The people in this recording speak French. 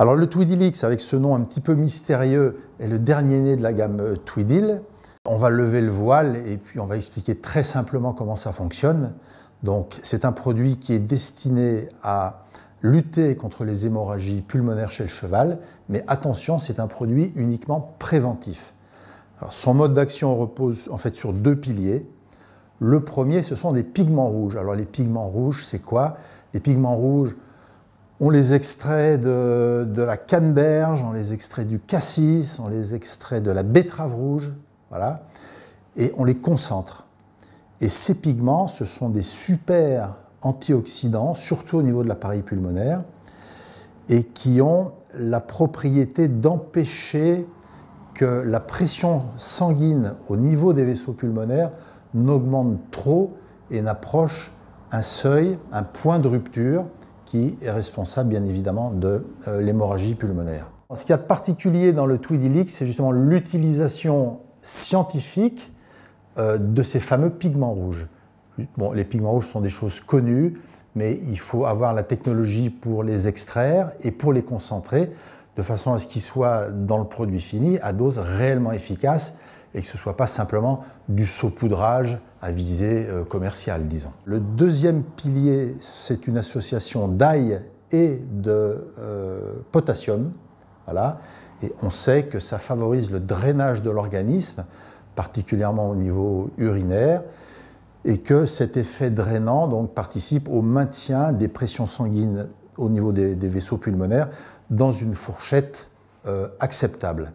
Alors le Twidilix, avec ce nom un petit peu mystérieux, est le dernier né de la gamme euh, Twidil. On va lever le voile et puis on va expliquer très simplement comment ça fonctionne. Donc c'est un produit qui est destiné à lutter contre les hémorragies pulmonaires chez le cheval, mais attention, c'est un produit uniquement préventif. son mode d'action repose en fait sur deux piliers. Le premier, ce sont des pigments rouges. Alors les pigments rouges, c'est quoi Les pigments rouges, on les extrait de, la canneberge, on les extrait du cassis, on les extrait de la betterave rouge, voilà, et on les concentre. Et ces pigments, ce sont des super antioxydants, surtout au niveau de l'appareil pulmonaire, et qui ont la propriété d'empêcher que la pression sanguine au niveau des vaisseaux pulmonaires n'augmente trop et n'approche un seuil, un point de rupture, qui est responsable bien évidemment de euh, l'hémorragie pulmonaire. Ce qu'il y a de particulier dans le Tweedilix, c'est justement l'utilisation scientifique euh, de ces fameux pigments rouges. les pigments rouges sont des choses connues, mais il faut avoir la technologie pour les extraire et pour les concentrer de façon à ce qu'ils soient dans le produit fini à dose réellement efficace et que ce ne soit pas simplement du saupoudrage à visée euh, commerciale, disons. Le deuxième pilier, c'est une association d'ail et de euh, potassium. Et on sait que ça favorise le drainage de l'organisme, particulièrement au niveau urinaire, et que cet effet drainant donc, participe au maintien des pressions sanguines au niveau des, vaisseaux pulmonaires dans une fourchette euh, acceptable.